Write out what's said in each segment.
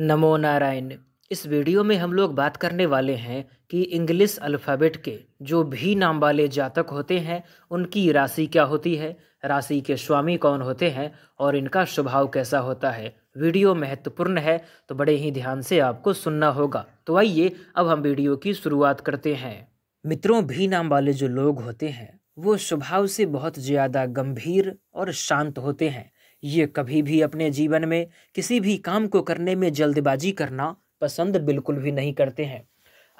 नमो नारायण इस वीडियो में हम लोग बात करने वाले हैं कि इंग्लिश अल्फ़ाबेट के जो भी नाम वाले जातक होते हैं उनकी राशि क्या होती है राशि के स्वामी कौन होते हैं और इनका स्वभाव कैसा होता है वीडियो महत्वपूर्ण है तो बड़े ही ध्यान से आपको सुनना होगा तो आइए अब हम वीडियो की शुरुआत करते हैं मित्रों भी नाम वाले जो लोग होते हैं वो स्वभाव से बहुत ज़्यादा गंभीर और शांत होते हैं ये कभी भी अपने जीवन में किसी भी काम को करने में जल्दबाजी करना पसंद बिल्कुल भी नहीं करते हैं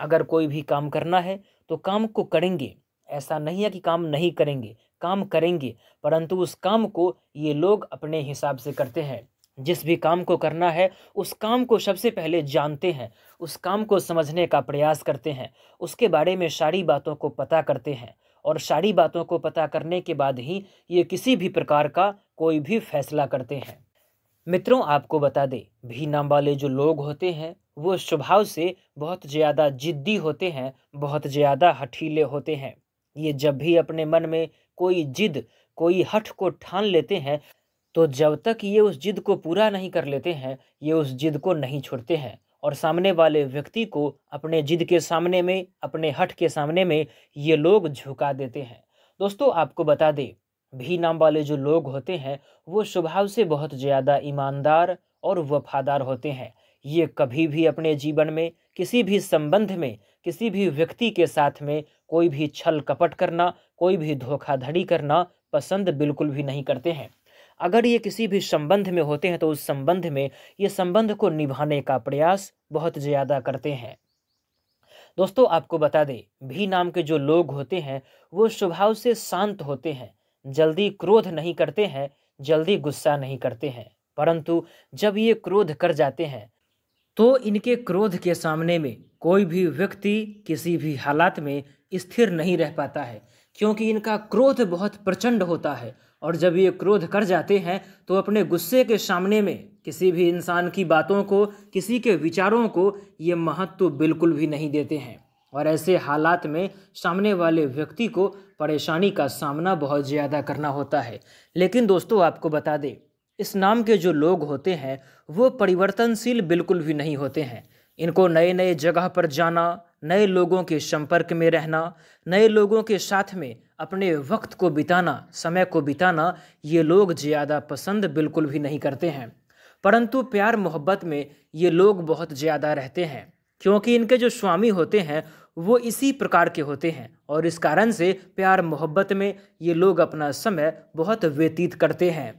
अगर कोई भी काम करना है तो काम को करेंगे ऐसा नहीं है कि काम नहीं करेंगे काम करेंगे परंतु उस काम को ये लोग अपने हिसाब से करते हैं जिस भी काम को करना है उस काम को सबसे पहले जानते हैं उस काम को समझने का प्रयास करते हैं उसके बारे में सारी बातों को पता करते हैं और सारी बातों को पता करने के बाद ही ये किसी भी प्रकार का कोई भी फैसला करते हैं मित्रों आपको बता दें भीनाम वाले जो लोग होते हैं वो स्वभाव से बहुत ज़्यादा जिद्दी होते हैं बहुत ज़्यादा हठीले होते हैं ये जब भी अपने मन में कोई जिद कोई हठ को ठान लेते हैं तो जब तक ये उस जिद को पूरा नहीं कर लेते हैं ये उस जिद को नहीं छोड़ते हैं और सामने वाले व्यक्ति को अपने जिद के सामने में अपने हट के सामने में ये लोग झुका देते हैं दोस्तों आपको बता दें भी नाम वाले जो लोग होते हैं वो स्वभाव से बहुत ज़्यादा ईमानदार और वफादार होते हैं ये कभी भी अपने जीवन में किसी भी संबंध में किसी भी व्यक्ति के साथ में कोई भी छल कपट करना कोई भी धोखाधड़ी करना पसंद बिल्कुल भी नहीं करते हैं अगर ये किसी भी संबंध में होते हैं तो उस संबंध में ये संबंध को निभाने का प्रयास बहुत ज़्यादा करते हैं दोस्तों आपको बता दें भी नाम के जो लोग होते हैं वो स्वभाव से शांत होते हैं जल्दी क्रोध नहीं करते हैं जल्दी गुस्सा नहीं करते हैं परंतु जब ये क्रोध कर जाते हैं तो इनके क्रोध के सामने में कोई भी व्यक्ति किसी भी हालात में स्थिर नहीं रह पाता है क्योंकि इनका क्रोध बहुत प्रचंड होता है और जब ये क्रोध कर जाते हैं तो अपने गुस्से के सामने में किसी भी इंसान की बातों को किसी के विचारों को ये महत्व बिल्कुल भी नहीं देते हैं और ऐसे हालात में सामने वाले व्यक्ति को परेशानी का सामना बहुत ज़्यादा करना होता है लेकिन दोस्तों आपको बता दें इस नाम के जो लोग होते हैं वो परिवर्तनशील बिल्कुल भी नहीं होते हैं इनको नए नए जगह पर जाना नए लोगों के संपर्क में रहना नए लोगों के साथ में अपने वक्त को बिताना समय को बिताना ये लोग ज़्यादा पसंद बिल्कुल भी नहीं करते हैं परंतु प्यार मोहब्बत में ये लोग बहुत ज़्यादा रहते हैं क्योंकि इनके जो स्वामी होते हैं वो इसी प्रकार के होते हैं और इस कारण से प्यार मोहब्बत में ये लोग अपना समय बहुत व्यतीत करते हैं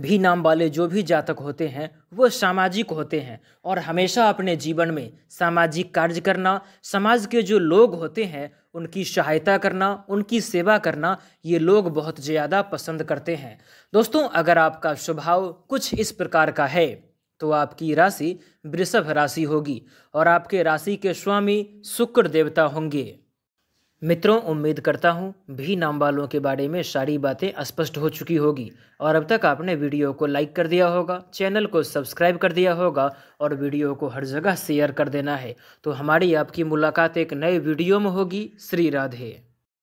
भी नाम वाले जो भी जातक होते हैं वो सामाजिक होते हैं और हमेशा अपने जीवन में सामाजिक कार्य करना समाज के जो लोग होते हैं उनकी सहायता करना उनकी सेवा करना ये लोग बहुत ज़्यादा पसंद करते हैं दोस्तों अगर आपका स्वभाव कुछ इस प्रकार का है तो आपकी राशि वृषभ राशि होगी और आपके राशि के स्वामी शुक्र देवता होंगे मित्रों उम्मीद करता हूँ भी नाम वालों के बारे में सारी बातें स्पष्ट हो चुकी होगी और अब तक आपने वीडियो को लाइक कर दिया होगा चैनल को सब्सक्राइब कर दिया होगा और वीडियो को हर जगह शेयर कर देना है तो हमारी आपकी मुलाकात एक नए वीडियो में होगी श्री राधे